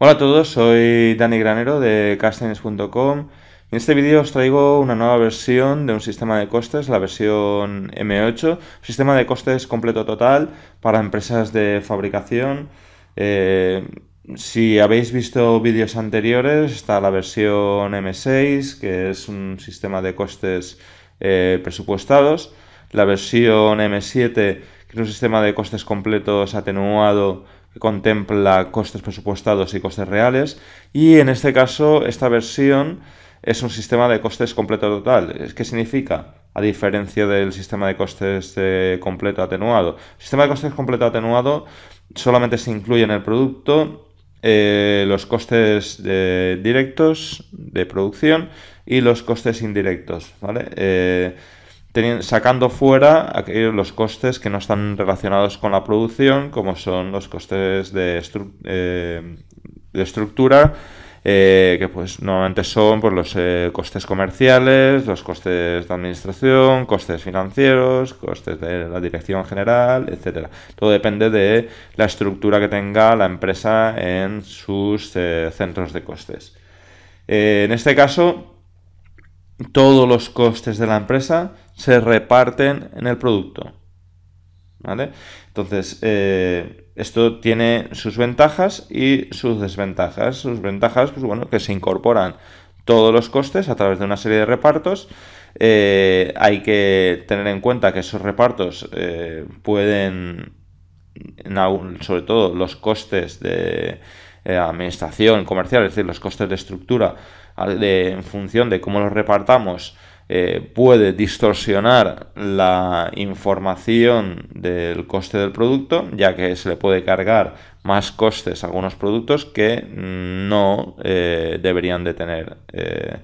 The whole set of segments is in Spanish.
Hola a todos, soy Dani Granero de castings.com. En este vídeo os traigo una nueva versión de un sistema de costes, la versión M8, sistema de costes completo total para empresas de fabricación. Eh, si habéis visto vídeos anteriores, está la versión M6, que es un sistema de costes eh, presupuestados, la versión M7, que es un sistema de costes completos atenuado contempla costes presupuestados y costes reales. Y en este caso, esta versión es un sistema de costes completo total. ¿Qué significa? A diferencia del sistema de costes eh, completo atenuado. El sistema de costes completo atenuado solamente se incluye en el producto eh, los costes eh, directos de producción y los costes indirectos sacando fuera aquellos los costes que no están relacionados con la producción, como son los costes de, eh, estructura, eh, que pues normalmente son pues, los eh, costes comerciales, los costes de administración, costes financieros, costes de la dirección general, etc. Todo depende de la estructura que tenga la empresa en sus centros de costes. en este caso, todos los costes de la empresa se reparten en el producto. ¿Vale? Entonces, eh, esto tiene sus ventajas y sus desventajas. Sus ventajas, pues bueno, que se incorporan todos los costes a través de una serie de repartos. Eh, hay que tener en cuenta que esos repartos eh, pueden, sobre todo los costes de administración comercial, es decir, los costes de estructura, en función de cómo los repartamos, eh, puede distorsionar la información del coste del producto, ya que se le puede cargar más costes a algunos productos que no eh, deberían de tener eh,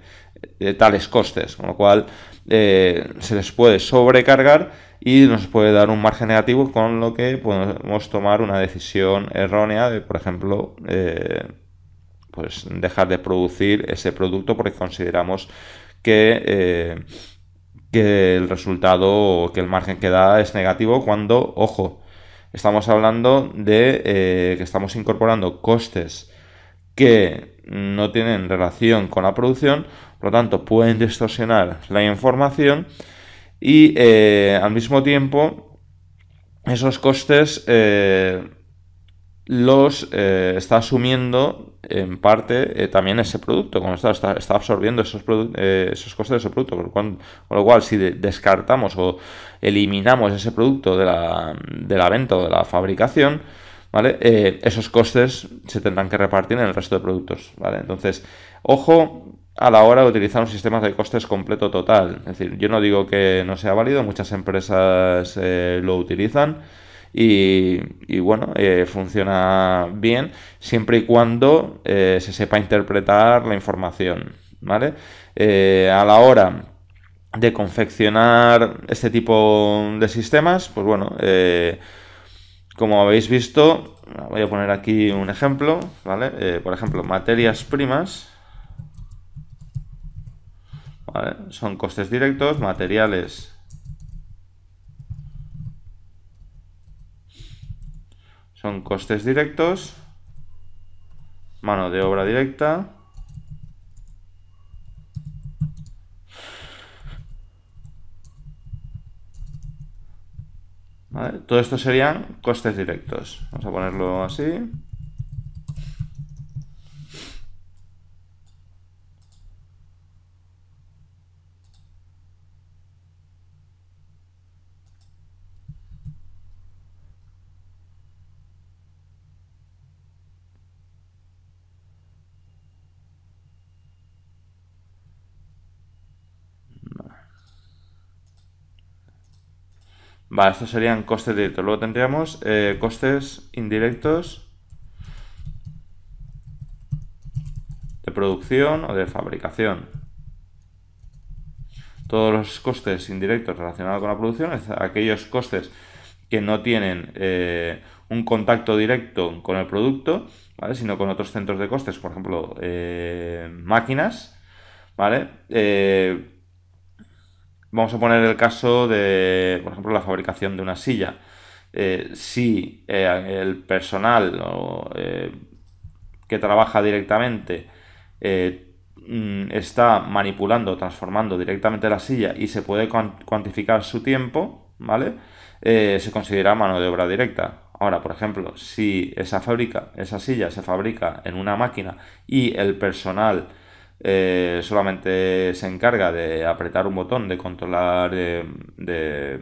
tales costes, con lo cual se les puede sobrecargar y nos puede dar un margen negativo con lo que podemos tomar una decisión errónea de, por ejemplo, pues dejar de producir ese producto porque consideramos que, eh, que el resultado o que el margen que da es negativo cuando, ojo, estamos hablando de eh, que estamos incorporando costes que no tienen relación con la producción, por lo tanto pueden distorsionar la información y eh, al mismo tiempo esos costes los eh, está asumiendo en parte eh, también ese producto, como está, está, absorbiendo esos, eh, esos costes de ese producto. Con lo cual, si descartamos o eliminamos ese producto de la, de la venta o de la fabricación, esos costes se tendrán que repartir en el resto de productos. Entonces, ojo a la hora de utilizar un sistema de costes completo total. Es decir, yo no digo que no sea válido, muchas empresas lo utilizan y, bueno, eh, funciona bien siempre y cuando eh, se sepa interpretar la información, ¿vale? Eh, a la hora de confeccionar este tipo de sistemas, pues bueno, como habéis visto, voy a poner aquí un ejemplo, ¿vale? por ejemplo, materias primas, Son costes directos, materiales Son costes directos, mano de obra directa. Todo esto serían costes directos. Vamos a ponerlo así. Vale, estos serían costes directos. Luego tendríamos eh, costes indirectos de producción o de fabricación. Todos los costes indirectos relacionados con la producción, es aquellos costes que no tienen eh, un contacto directo con el producto, sino con otros centros de costes, por ejemplo, eh, máquinas, ¿vale? Vamos a poner el caso de, por ejemplo, la fabricación de una silla. Eh, si eh, el personal eh, que trabaja directamente mm, está manipulando, transformando directamente la silla y se puede cuantificar su tiempo, ¿vale? se considera mano de obra directa. Ahora, por ejemplo, si esa fábrica, esa silla se fabrica en una máquina y el personal eh, solamente se encarga de apretar un botón, de controlar, eh, de,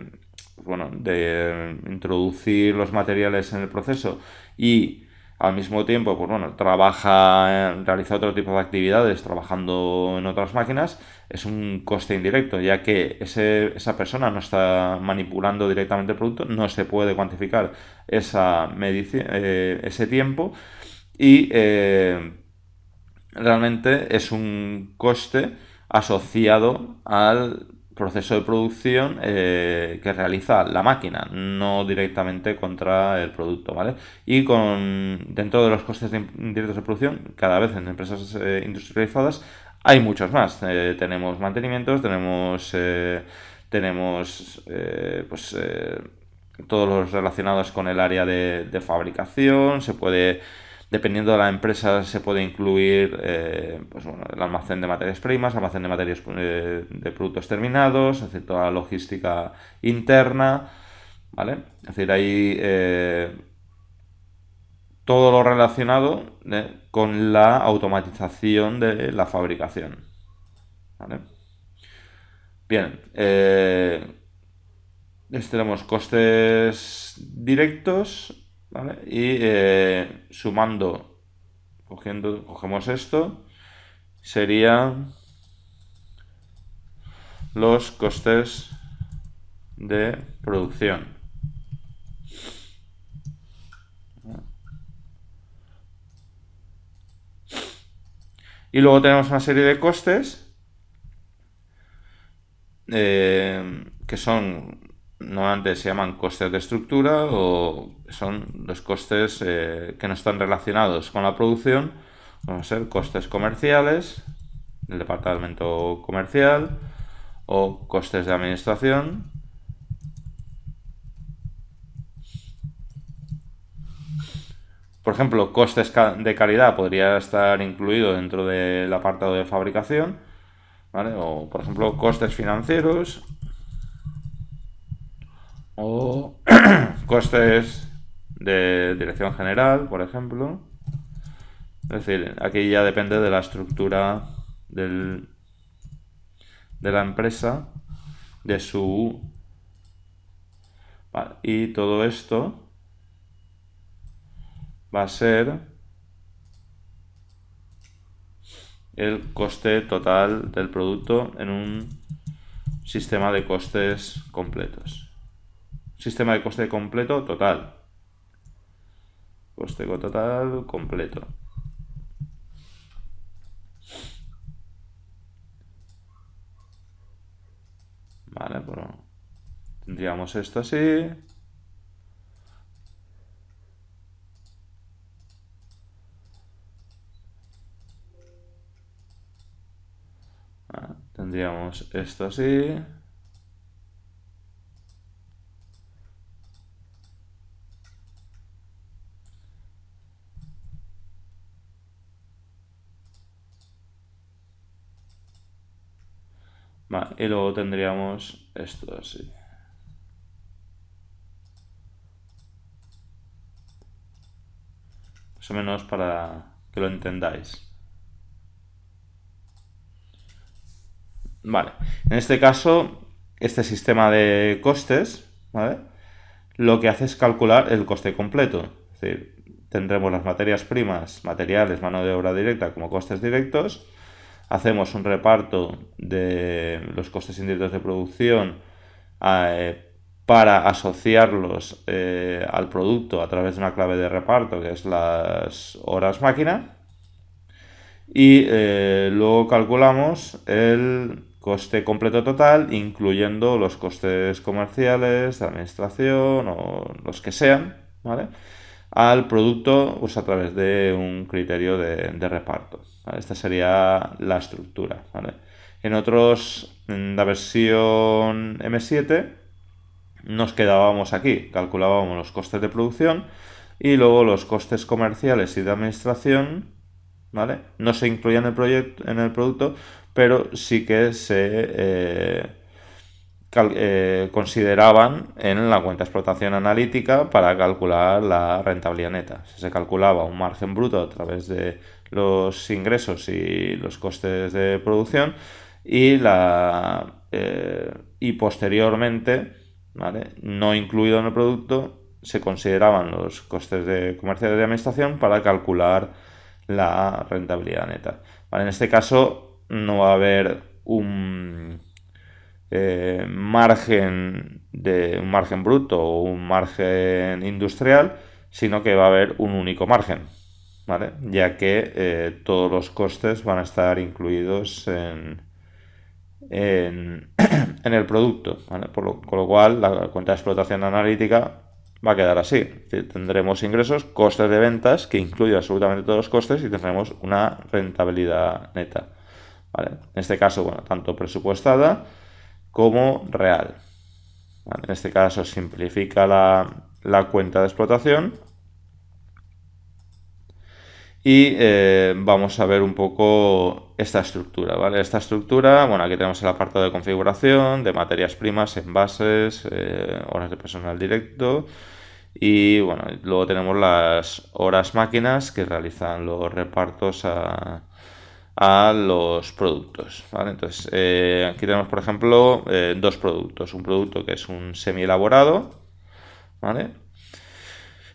bueno, de introducir los materiales en el proceso y al mismo tiempo, pues bueno, trabaja, eh, realiza otro tipo de actividades trabajando en otras máquinas, es un coste indirecto, ya que esa persona no está manipulando directamente el producto, no se puede cuantificar esa ese tiempo y realmente es un coste asociado al proceso de producción eh, que realiza la máquina, no directamente contra el producto, ¿vale? Y con dentro de los costes de, de producción, cada vez en empresas eh, industrializadas hay muchos más. Eh, tenemos mantenimientos, tenemos tenemos pues todos los relacionados con el área de, de fabricación, se puede Dependiendo de la empresa se puede incluir eh, pues el almacén de materias primas, almacén de materias eh, de productos terminados, toda la logística interna, Es decir, ahí eh, todo lo relacionado con la automatización de la fabricación, ¿vale? Bien, tenemos costes directos, y eh, sumando, cogiendo, cogemos esto, serían los costes de producción. Y luego tenemos una serie de costes eh, que son normalmente se llaman costes de estructura o son los costes eh, que no están relacionados con la producción, van a ser costes comerciales del departamento comercial o costes de administración. Por ejemplo, costes de calidad podría estar incluido dentro del apartado de fabricación, O, por ejemplo, costes financieros o costes de dirección general, por ejemplo. Es decir, aquí ya depende de la estructura del, de la empresa, de su... y todo esto va a ser el coste total del producto en un sistema de costes completos. Sistema de coste completo total. Coste total completo. Vale, bueno. tendríamos esto así. Ah, tendríamos esto así. tendríamos esto así. Más o menos para que lo entendáis. Vale, en este caso, este sistema de costes, Lo que hace es calcular el coste completo. Es decir, tendremos las materias primas, materiales, mano de obra directa como costes directos, hacemos un reparto de los costes indirectos de producción eh, para asociarlos eh, al producto a través de una clave de reparto que es las horas máquina y eh, luego calculamos el coste completo total incluyendo los costes comerciales de administración o los que sean ¿vale? al producto pues a través de un criterio de, reparto. Esta sería la estructura. En otros, en la versión M7, nos quedábamos aquí, calculábamos los costes de producción y luego los costes comerciales y de administración, ¿vale? No se incluían en el, proyecto, en el producto, pero sí que se... Eh, eh, consideraban en la cuenta de explotación analítica para calcular la rentabilidad neta. Se calculaba un margen bruto a través de los ingresos y los costes de producción y, la, eh, y posteriormente, no incluido en el producto, se consideraban los costes de comercio y de administración para calcular la rentabilidad neta. En este caso no va a haber un eh, margen de un margen bruto o un margen industrial, sino que va a haber un único margen, Ya que eh, todos los costes van a estar incluidos en, en, el producto, con lo cual la cuenta de explotación analítica va a quedar así. Tendremos ingresos, costes de ventas, que incluye absolutamente todos los costes y tendremos una rentabilidad neta. En este caso, bueno, tanto presupuestada, como real. en este caso simplifica la, cuenta de explotación y eh, vamos a ver un poco esta estructura, Esta estructura, bueno, aquí tenemos el apartado de configuración, de materias primas, envases, eh, horas de personal directo y, bueno, luego tenemos las horas máquinas que realizan los repartos a, a los productos. Entonces, eh, aquí tenemos, por ejemplo, eh, dos productos. Un producto que es un semi elaborado.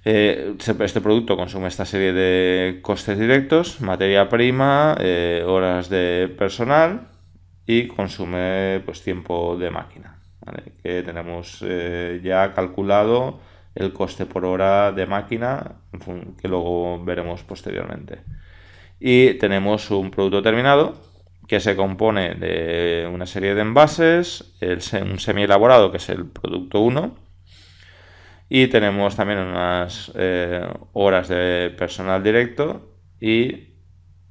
Eh, este producto consume esta serie de costes directos, materia prima, horas de personal y consume pues, tiempo de máquina. Que tenemos ya calculado el coste por hora de máquina, que luego veremos posteriormente y tenemos un producto terminado que se compone de una serie de envases, un semi elaborado que es el producto 1 y tenemos también unas eh, horas de personal directo y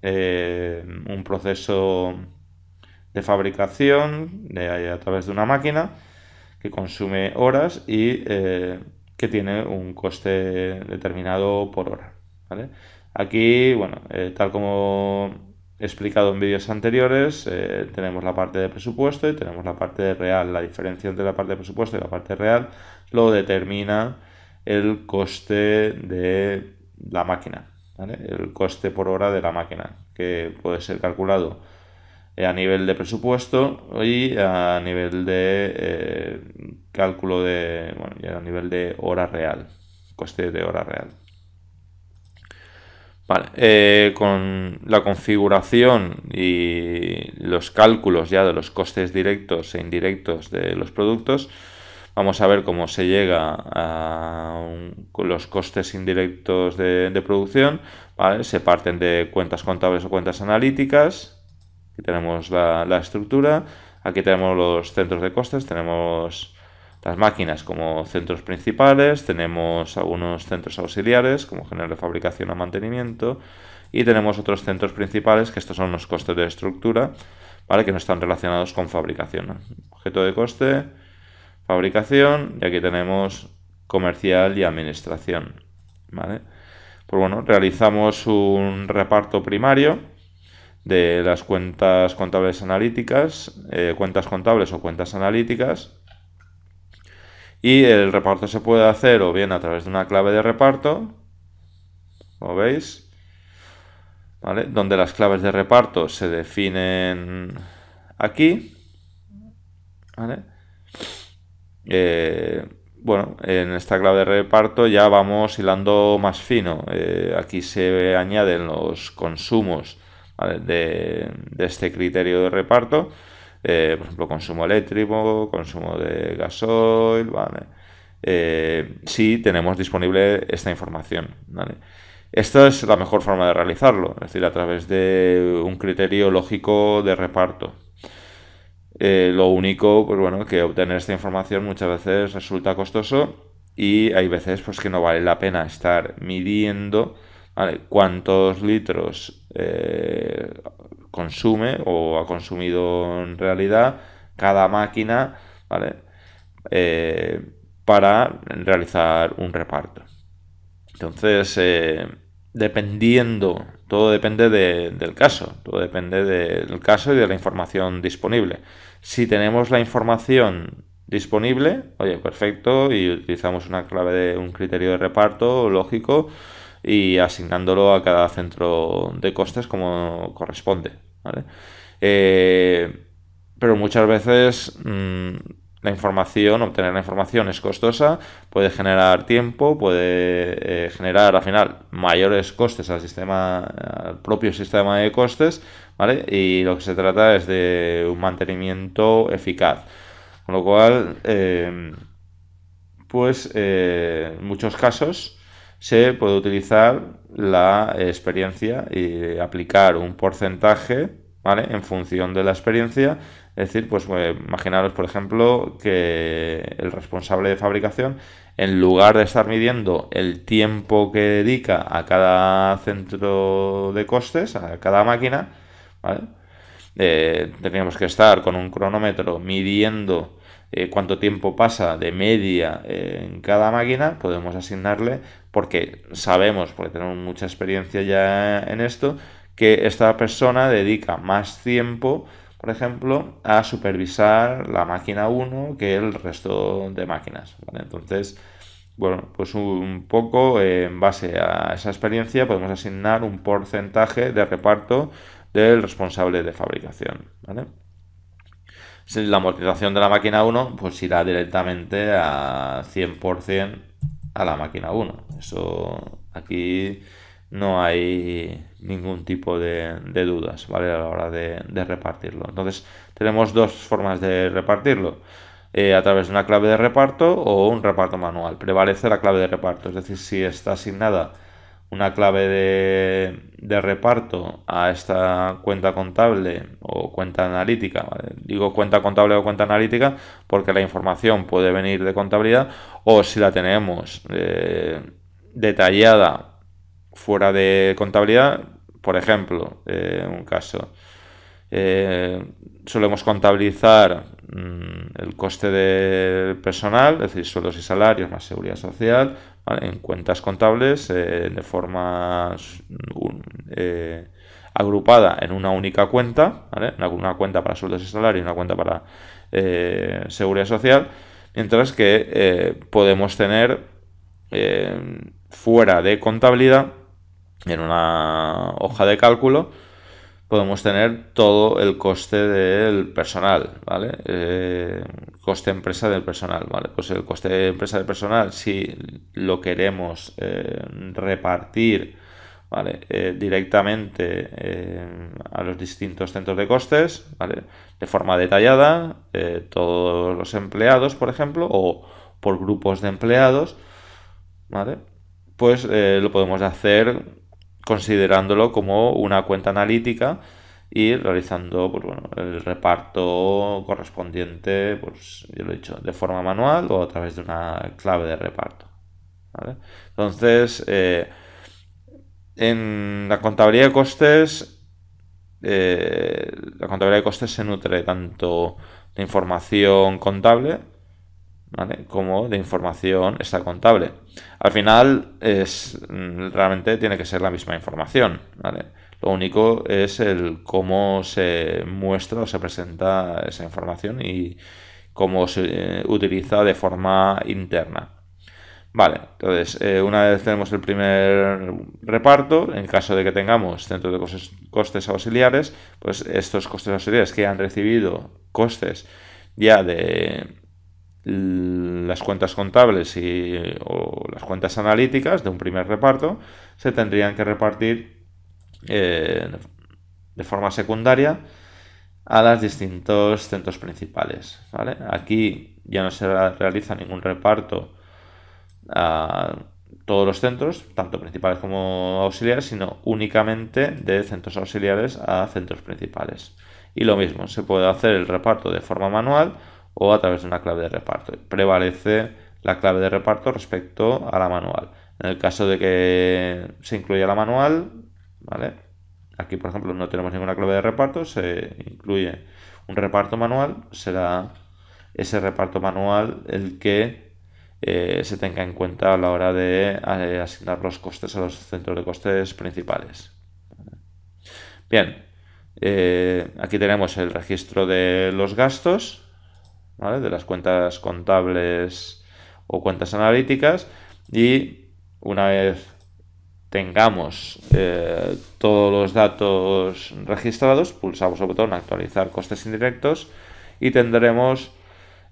eh, un proceso de fabricación de, a través de una máquina que consume horas y eh, que tiene un coste determinado por hora. ¿vale? Aquí, bueno, eh, tal como he explicado en vídeos anteriores, eh, tenemos la parte de presupuesto y tenemos la parte de real. La diferencia entre la parte de presupuesto y la parte real lo determina el coste de la máquina, el coste por hora de la máquina, que puede ser calculado eh, a nivel de presupuesto y a nivel de cálculo de, bueno, y a nivel de hora real, coste de hora real. Vale, eh, con la configuración y los cálculos ya de los costes directos e indirectos de los productos, vamos a ver cómo se llega a los costes indirectos de, producción. Se parten de cuentas contables o cuentas analíticas. Aquí tenemos la, la estructura. Aquí tenemos los centros de costes. Tenemos las máquinas como centros principales, tenemos algunos centros auxiliares como general de fabricación o mantenimiento y tenemos otros centros principales que estos son los costes de estructura, ¿vale? que no están relacionados con fabricación. Objeto de coste, fabricación y aquí tenemos comercial y administración. Pues bueno, realizamos un reparto primario de las cuentas contables analíticas, eh, cuentas contables o cuentas analíticas, y el reparto se puede hacer o bien a través de una clave de reparto, como veis, ¿vale? donde las claves de reparto se definen aquí. Eh, bueno, en esta clave de reparto ya vamos hilando más fino. Eh, aquí se añaden los consumos de este criterio de reparto eh, por ejemplo, consumo eléctrico, consumo de gasoil, ¿vale? Eh, si tenemos disponible esta información, ¿vale? Esta es la mejor forma de realizarlo, es decir, a través de un criterio lógico de reparto. Eh, lo único, pues bueno, que obtener esta información muchas veces resulta costoso y hay veces pues que no vale la pena estar midiendo cuántos litros consume o ha consumido en realidad cada máquina, ¿vale? Eh, para realizar un reparto. Entonces, eh, dependiendo, todo depende del caso, todo depende del caso y de la información disponible. Si tenemos la información disponible, oye, perfecto, y utilizamos una clave de un criterio de reparto lógico y asignándolo a cada centro de costes como corresponde. Eh, pero muchas veces mm, la información, obtener la información es costosa, puede generar tiempo, puede eh, generar al final mayores costes al sistema, al propio sistema de costes, ¿vale? Y lo que se trata es de un mantenimiento eficaz. Con lo cual, eh, pues en muchos casos se puede utilizar la experiencia y aplicar un porcentaje en función de la experiencia. Es decir, pues eh, imaginaros, por ejemplo, que el responsable de fabricación, en lugar de estar midiendo el tiempo que dedica a cada centro de costes, a cada máquina, ¿vale? Eh, que estar con un cronómetro midiendo eh, cuánto tiempo pasa de media en cada máquina, podemos asignarle porque sabemos, porque tenemos mucha experiencia ya en esto, que esta persona dedica más tiempo, por ejemplo, a supervisar la máquina 1 que el resto de máquinas. Entonces, bueno, pues un poco eh, en base a esa experiencia podemos asignar un porcentaje de reparto del responsable de fabricación. ¿vale? La amortización de la máquina 1 pues irá directamente a 100% a la máquina 1. Eso aquí no hay ningún tipo de, dudas, ¿vale? A la hora de, repartirlo. Entonces, tenemos dos formas de repartirlo. Eh, a través de una clave de reparto o un reparto manual. Prevalece la clave de reparto, es decir, si está asignada una clave de, reparto a esta cuenta contable o cuenta analítica. Digo cuenta contable o cuenta analítica porque la información puede venir de contabilidad o si la tenemos... Eh, detallada fuera de contabilidad. Por ejemplo, en eh, un caso, eh, solemos contabilizar mm, el coste del personal, es decir, sueldos y salarios más seguridad social, en cuentas contables eh, de forma mm, agrupada en una única cuenta, una cuenta para sueldos y salarios y una cuenta para seguridad social, mientras que podemos tener fuera de contabilidad, en una hoja de cálculo, podemos tener todo el coste del personal, ¿vale? Eh, coste empresa del personal, ¿vale? Pues el coste de empresa del personal, si lo queremos eh, repartir, ¿vale? Eh, directamente a los distintos centros de costes, ¿vale? De forma detallada, todos los empleados, por ejemplo, o por grupos de empleados, ¿vale? pues eh, lo podemos hacer considerándolo como una cuenta analítica y realizando pues, el reparto correspondiente, pues yo lo he dicho, de forma manual o a través de una clave de reparto. Entonces, eh, en la contabilidad de costes, eh, la contabilidad de costes se nutre tanto de información contable, ¿vale? Como de información está contable. Al final es mm, realmente tiene que ser la misma información, Lo único es el cómo se muestra o se presenta esa información y cómo se eh, utiliza de forma interna. Vale, entonces, eh, una vez tenemos el primer reparto, en caso de que tengamos centro de costes, auxiliares, pues estos costes auxiliares que han recibido costes ya de, las cuentas contables y, o las cuentas analíticas de un primer reparto se tendrían que repartir eh, de forma secundaria a los distintos centros principales. Aquí ya no se realiza ningún reparto a todos los centros, tanto principales como auxiliares, sino únicamente de centros auxiliares a centros principales. Y lo mismo, se puede hacer el reparto de forma manual o a través de una clave de reparto. Prevalece la clave de reparto respecto a la manual. En el caso de que se incluya la manual, ¿vale? Aquí, por ejemplo, no tenemos ninguna clave de reparto, se incluye un reparto manual, será ese reparto manual el que eh, se tenga en cuenta a la hora de eh, asignar los costes a los centros de costes principales. Bien, eh, aquí tenemos el registro de los gastos, de las cuentas contables o cuentas analíticas y una vez tengamos eh, todos los datos registrados, pulsamos el botón actualizar costes indirectos y tendremos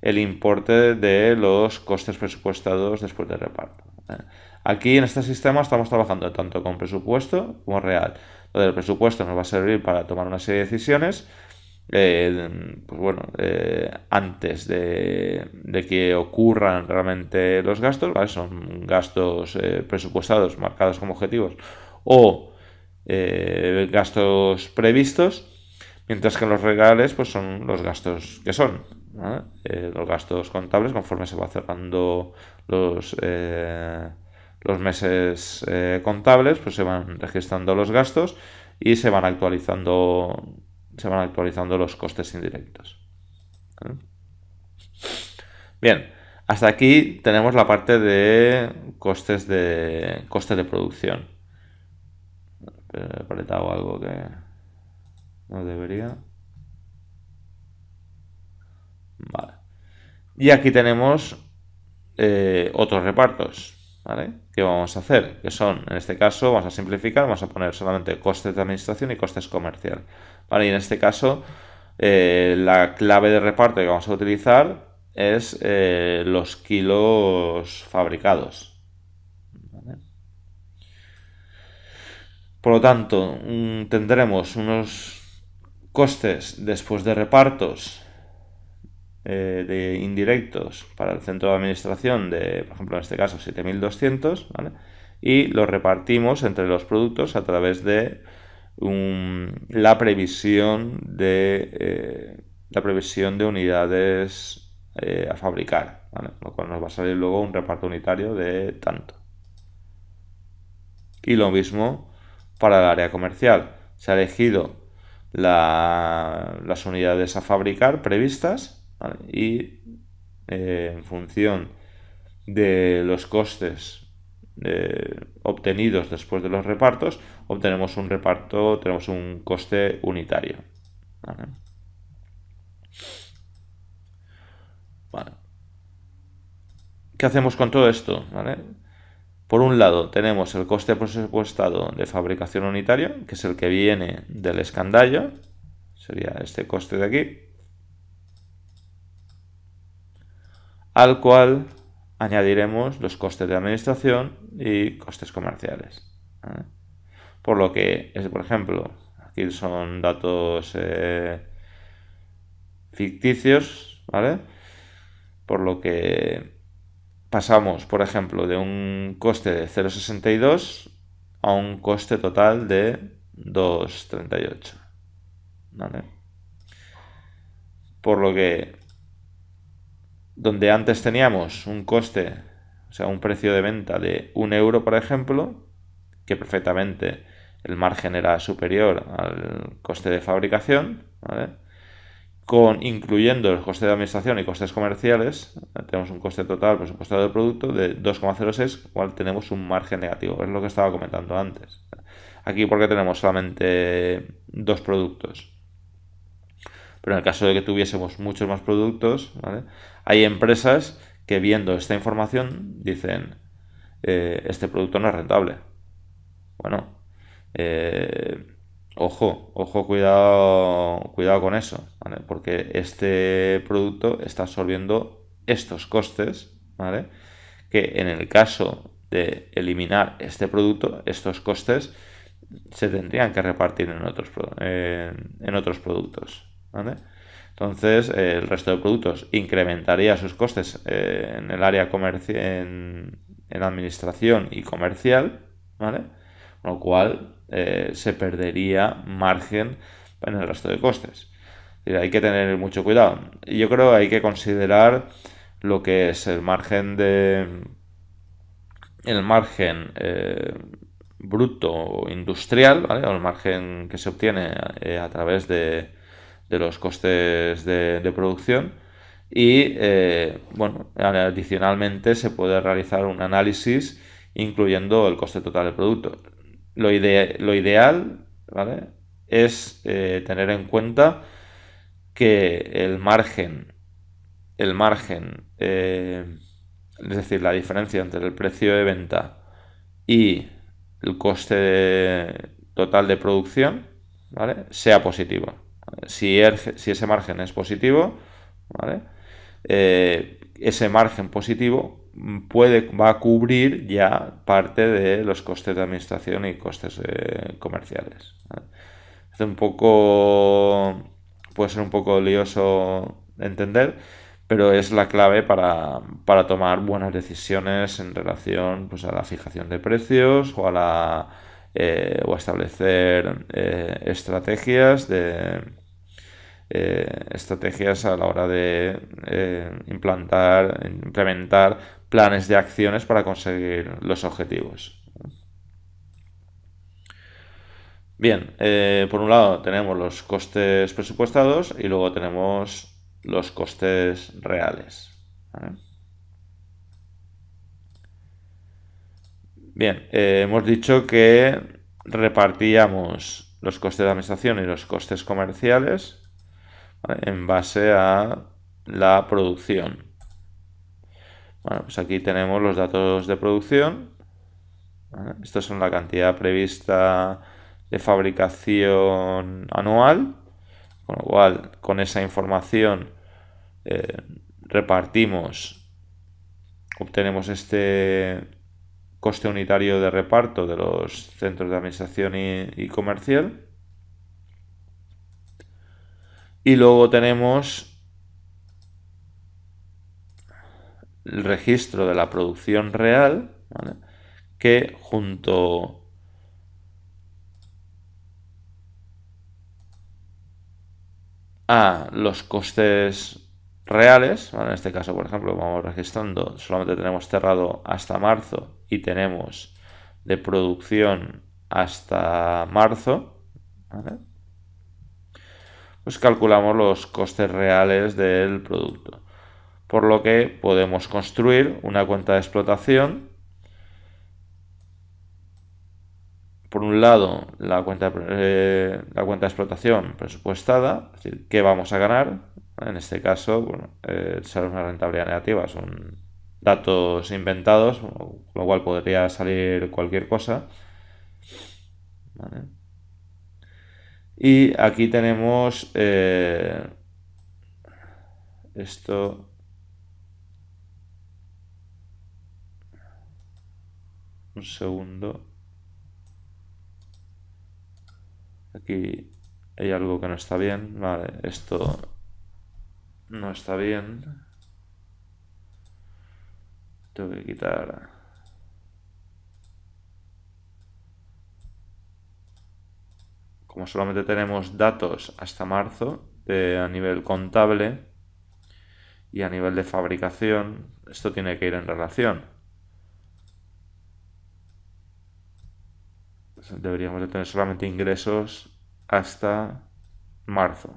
el importe de los costes presupuestados después del reparto. ¿eh? Aquí en este sistema estamos trabajando tanto con presupuesto como real. donde el presupuesto nos va a servir para tomar una serie de decisiones eh, pues bueno, eh, antes de, que ocurran realmente los gastos, son gastos eh, presupuestados, marcados como objetivos, o eh, gastos previstos, mientras que los regales pues, son los gastos que son, los gastos contables conforme se va cerrando los, los meses contables, pues se van registrando los gastos y se van actualizando se van actualizando los costes indirectos. ¿Eh? Bien, hasta aquí tenemos la parte de costes de, costes de producción. he eh, apretado algo que no debería. Vale. Y aquí tenemos eh, otros repartos. ¿vale? que vamos a hacer, que son, en este caso, vamos a simplificar, vamos a poner solamente costes de administración y costes comercial. Y en este caso, eh, la clave de reparto que vamos a utilizar es eh, los kilos fabricados. Por lo tanto, mm, tendremos unos costes después de repartos eh, de indirectos para el centro de administración de, por ejemplo, en este caso 7200, ¿vale? Y lo repartimos entre los productos a través de la previsión de eh, la previsión de unidades eh, a fabricar, lo cual nos va a salir luego un reparto unitario de tanto. Y lo mismo para el área comercial. Se ha elegido las unidades a fabricar previstas y eh, en función de los costes eh, obtenidos después de los repartos, obtenemos un reparto, tenemos un coste unitario. ¿vale? qué hacemos con todo esto? Por un lado tenemos el coste presupuestado de fabricación unitario, que es el que viene del escandallo, sería este coste de aquí, al cual añadiremos los costes de administración y costes comerciales. Por lo que, es, por ejemplo, aquí son datos eh, ficticios, ¿vale? Por lo que pasamos, por ejemplo, de un coste de 0,62 a un coste total de 2,38. ¿Vale? Por lo que donde antes teníamos un coste, o sea, un precio de venta de un euro, por ejemplo, que perfectamente el margen era superior al coste de fabricación, Con, incluyendo el coste de administración y costes comerciales, tenemos un coste total presupuestado del producto de 2,06, cual tenemos un margen negativo, es lo que estaba comentando antes. Aquí porque tenemos solamente dos productos. Pero en el caso de que tuviésemos muchos más productos, ¿vale? Hay empresas que viendo esta información dicen, eh, este producto no es rentable. Bueno, eh, ojo, ojo, cuidado, cuidado con eso, ¿vale? porque este producto está absorbiendo estos costes, ¿vale? que en el caso de eliminar este producto, estos costes se tendrían que repartir en otros, en otros productos. ¿vale? Entonces, eh, el resto de productos incrementaría sus costes eh, en el área comercial, en, administración y comercial, ¿vale? Con lo cual eh, se perdería margen en el resto de costes. hay que tener mucho cuidado. Y yo creo que hay que considerar lo que es el margen de. el margen bruto industrial, ¿vale? O el margen que se obtiene a través de de los costes de, producción. Y eh, bueno, adicionalmente se puede realizar un análisis incluyendo el coste total del producto. Lo, lo ideal es eh, tener en cuenta que el margen, el margen, eh, es decir, la diferencia entre el precio de venta y el coste total de producción, sea positivo... Er, si, ese margen es positivo, eh, ese margen positivo puede, va a cubrir ya parte de los costes de administración y costes eh, comerciales. Es un poco, puede ser un poco lioso entender, pero es la clave para, tomar buenas decisiones en relación pues, a la fijación de precios o a la eh, o establecer estrategias de, eh, estrategias a la hora de eh, implantar, implementar planes de acciones para conseguir los objetivos. Bien, eh, por un lado tenemos los costes presupuestados y luego tenemos los costes reales. Bien, hemos dicho que repartíamos los costes de administración y los costes comerciales en base a la producción. Pues aquí tenemos los datos de producción. Estos Estas son la cantidad prevista de fabricación anual, con lo cual con esa información eh, repartimos, obtenemos este coste unitario de reparto de los centros de administración y comercial y luego tenemos el registro de la producción real, que junto a los costes reales, en este caso por ejemplo vamos registrando, solamente tenemos cerrado hasta marzo y tenemos de producción hasta marzo, ¿vale? pues calculamos los costes reales del producto. Por lo que podemos construir una cuenta de explotación. Por un lado, la cuenta, eh, la cuenta de explotación presupuestada, es decir, qué vamos a ganar. En este caso, bueno, eh, una rentabilidad negativa, son datos inventados, con lo cual podría salir cualquier cosa. Y aquí tenemos eh, esto. Un segundo. Aquí hay algo que no está bien. Vale, esto no está bien. Tengo que quitar como solamente tenemos datos hasta marzo a nivel contable y a nivel de fabricación, esto tiene que ir en relación. Deberíamos de tener solamente ingresos hasta marzo.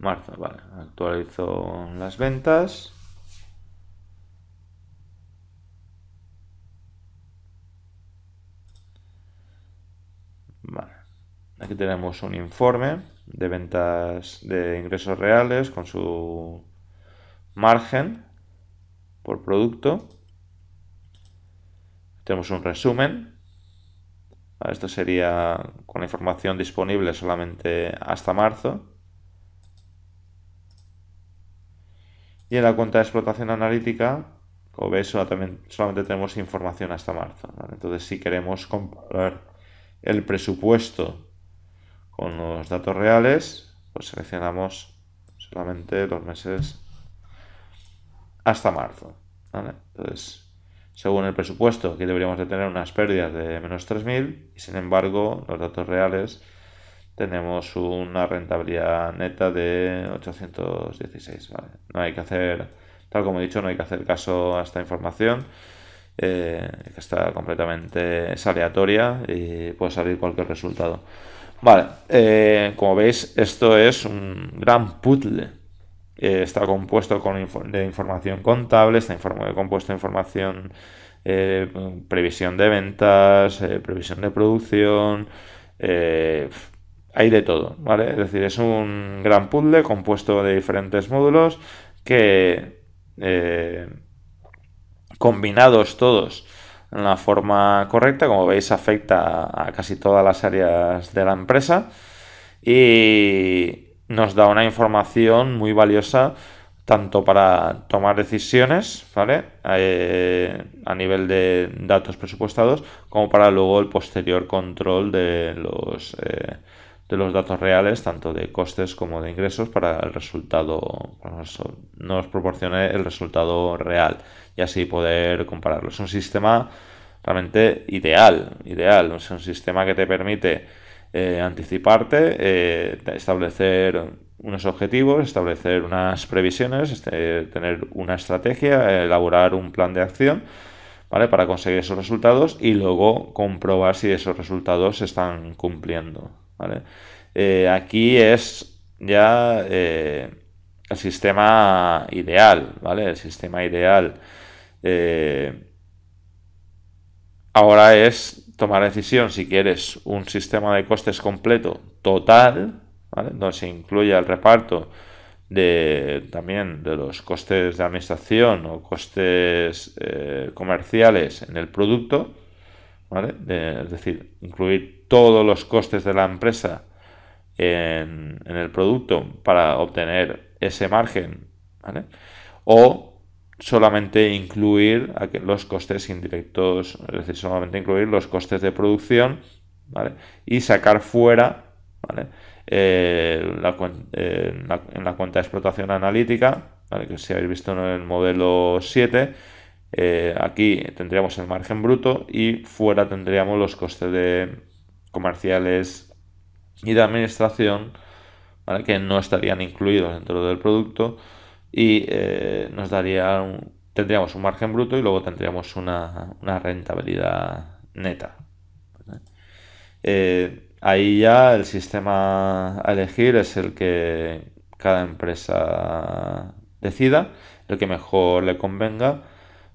marzo, vale. Actualizo las ventas. Aquí tenemos un informe de ventas de ingresos reales con su margen por producto. Tenemos un resumen. Ah, esto sería con la información disponible solamente hasta marzo. Y en la cuenta de explotación analítica, como veis, solamente tenemos información hasta marzo. Entonces, si queremos comparar el presupuesto con los datos reales, pues seleccionamos solamente dos meses hasta marzo. Entonces, según el presupuesto, que deberíamos de tener unas pérdidas de menos 3.000 y sin embargo, los datos reales tenemos una rentabilidad neta de 816. ¿vale? No hay que hacer, tal como he dicho, no hay que hacer caso a esta información. Eh, que está completamente aleatoria y puede salir cualquier resultado. Vale, eh, como veis, esto es un gran puzzle. Eh, está compuesto con de información contable, está compuesto de información, eh, previsión de ventas, previsión de producción, hay de todo, ¿vale? Es decir, es un gran puzzle compuesto de diferentes módulos que combinados todos la forma correcta. Como veis, afecta a casi todas las áreas de la empresa y nos da una información muy valiosa tanto para tomar decisiones, ¿vale? Eh, a nivel de datos presupuestados, como para luego el posterior control de los... Eh, de los datos reales, tanto de costes como de ingresos, para el resultado, nos proporcione el resultado real y así poder compararlo. Es un sistema realmente ideal, ideal, es un sistema que te permite eh, anticiparte, eh, establecer unos objetivos, establecer unas previsiones, este, tener una estrategia, elaborar un plan de acción. Para conseguir esos resultados y luego comprobar si esos resultados se están cumpliendo. Eh, aquí es ya eh, el sistema ideal, ¿vale? El sistema ideal. Eh, ahora es tomar decisión si quieres un sistema de costes completo total, ¿vale? Donde se incluya el reparto de también de los costes de administración o costes comerciales en el producto es decir, incluir todos los costes de la empresa en, el producto para obtener ese margen, O solamente incluir los costes indirectos, es decir, solamente incluir los costes de producción, Y sacar fuera, eh, eh, en la cuenta de explotación analítica, que si habéis visto en el modelo 7, eh, aquí tendríamos el margen bruto y fuera tendríamos los costes de comerciales y de administración, que no estarían incluidos dentro del producto y eh, nos daría tendríamos un margen bruto y luego tendríamos una, rentabilidad neta. Eh, ahí ya el sistema a elegir es el que cada empresa decida, el que mejor le convenga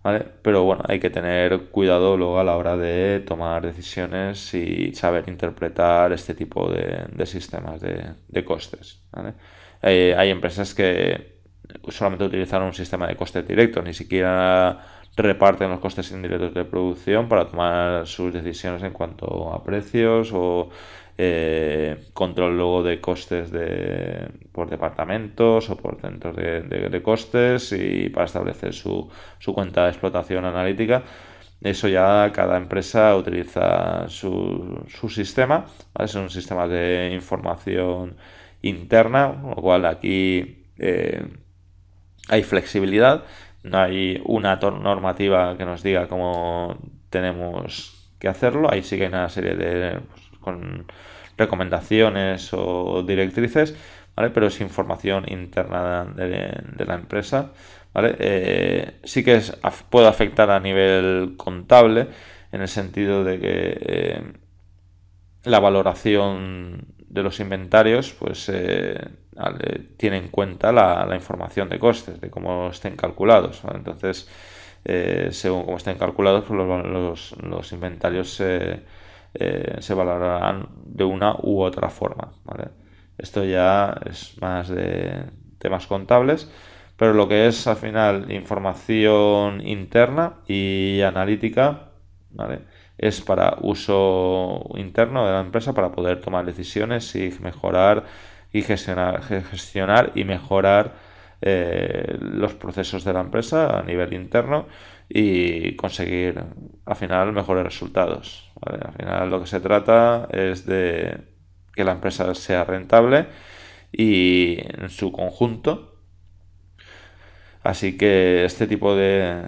¿vale? Pero bueno, hay que tener cuidado luego a la hora de tomar decisiones y saber interpretar este tipo de, sistemas de, costes, eh, hay empresas que solamente utilizan un sistema de costes directos, ni siquiera reparten los costes indirectos de producción para tomar sus decisiones en cuanto a precios o eh, control luego de costes de, por departamentos o por centros de, costes y para establecer su, su cuenta de explotación analítica. Eso ya cada empresa utiliza su, su sistema, es un sistema de información interna, lo cual aquí eh, hay flexibilidad, no hay una normativa que nos diga cómo tenemos que hacerlo, ahí sí que hay una serie de pues, con recomendaciones o directrices, Pero es información interna de, la empresa, eh, sí que es, puede afectar a nivel contable en el sentido de que eh, la valoración de los inventarios pues eh, tiene en cuenta la, información de costes, de cómo estén calculados. Entonces, según cómo estén calculados, pues, los, los inventarios se eh, se valorarán de una u otra forma. ¿vale? Esto ya es más de temas contables, pero lo que es al final información interna y analítica, ¿vale? es para uso interno de la empresa para poder tomar decisiones y mejorar y gestionar, gestionar y mejorar eh, los procesos de la empresa a nivel interno y conseguir al final mejores resultados. Al final lo que se trata es de que la empresa sea rentable y en su conjunto. Así que este tipo de,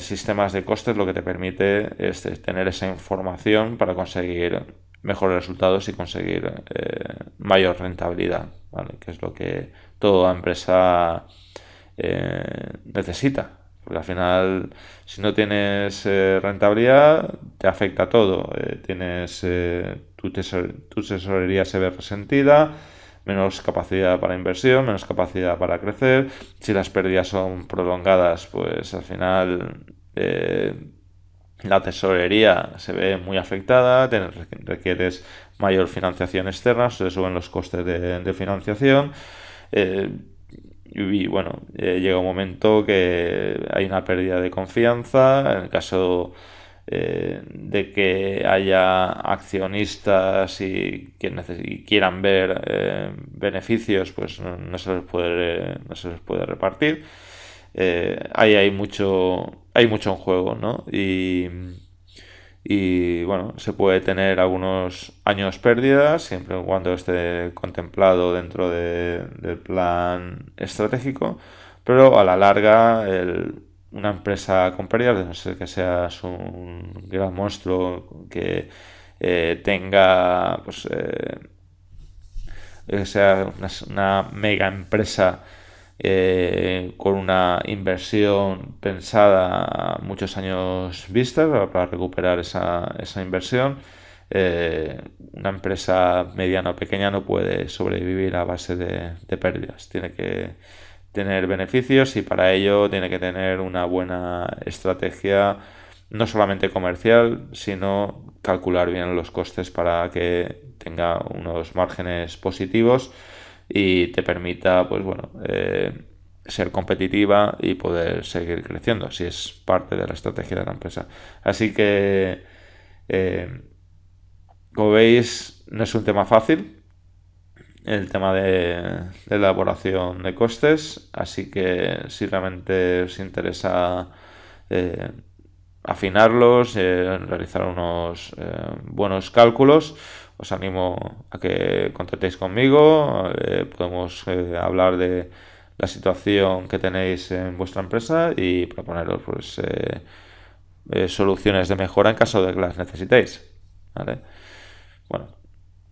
sistemas de costes lo que te permite es tener esa información para conseguir mejores resultados y conseguir eh, mayor rentabilidad, que es lo que toda empresa eh, necesita porque al final, si no tienes eh, rentabilidad, te afecta todo. Eh, tienes eh, tu, tesorería se ve resentida, menos capacidad para inversión, menos capacidad para crecer. Si las pérdidas son prolongadas, pues al final la tesorería se ve muy afectada, requieres mayor financiación externa, se suben los costes de, financiación. Y bueno, eh, llega un momento que hay una pérdida de confianza, en el caso eh, de que haya accionistas y quieran ver eh, beneficios, pues no, se les puede, no se puede repartir. ahí hay mucho, hay mucho en juego, ¿no? Y, y bueno, se puede tener algunos años pérdidas siempre y cuando esté contemplado dentro del plan estratégico, pero a la larga una empresa con pérdidas, no ser que seas un gran monstruo que eh, tenga, pues, eh, sea una mega empresa eh, con una inversión pensada muchos años vistas para recuperar esa, esa inversión. Eh, una empresa mediana o pequeña no puede sobrevivir a base de pérdidas, tiene que tener beneficios y para ello tiene que tener una buena estrategia no solamente comercial, sino calcular bien los costes para que tenga unos márgenes positivos y te permita, pues bueno, eh, ser competitiva y poder seguir creciendo, si es parte de la estrategia de la empresa. Así que, eh, como veis, no es un tema fácil el tema de, de elaboración de costes, así que si realmente os interesa eh, afinarlos, realizar unos buenos cálculos, os animo a que contactéis conmigo, eh, podemos eh, hablar de la situación que tenéis en vuestra empresa y proponeros pues, eh, soluciones de mejora en caso de que las necesitéis. Bueno,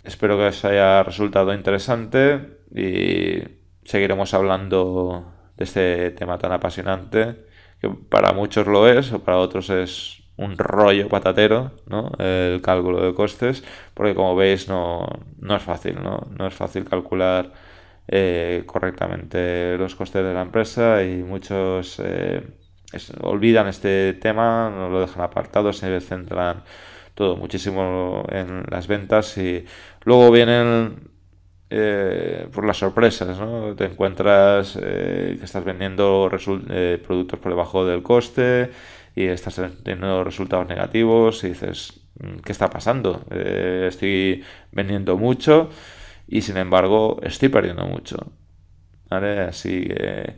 espero que os haya resultado interesante y seguiremos hablando de este tema tan apasionante que para muchos lo es o para otros es un rollo patatero, ¿no? El cálculo de costes, porque como veis no, es fácil, ¿no? No es fácil calcular eh, correctamente los costes de la empresa y muchos eh, olvidan este tema, no lo dejan apartado, se centran todo muchísimo en las ventas y luego vienen eh, por las sorpresas, ¿no? Te encuentras que estás vendiendo productos por debajo del coste, y estás teniendo resultados negativos y dices, mm, ¿qué está pasando? Eh, estoy vendiendo mucho y sin embargo estoy perdiendo mucho. ¿Vale? Así que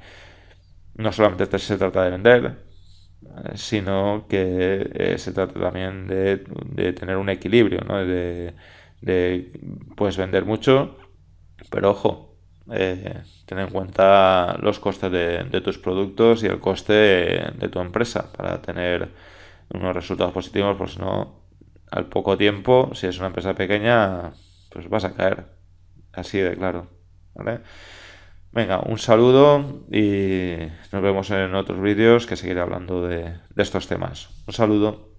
no solamente se trata de vender, sino que eh, se trata también de, tener un equilibrio, ¿no? De, de, puedes vender mucho, pero ojo, eh, tener en cuenta los costes de, tus productos y el coste de tu empresa para tener unos resultados positivos, pues no, al poco tiempo, si es una empresa pequeña, pues vas a caer. Así de claro. Venga, un saludo y nos vemos en otros vídeos que seguiré hablando de estos temas. Un saludo.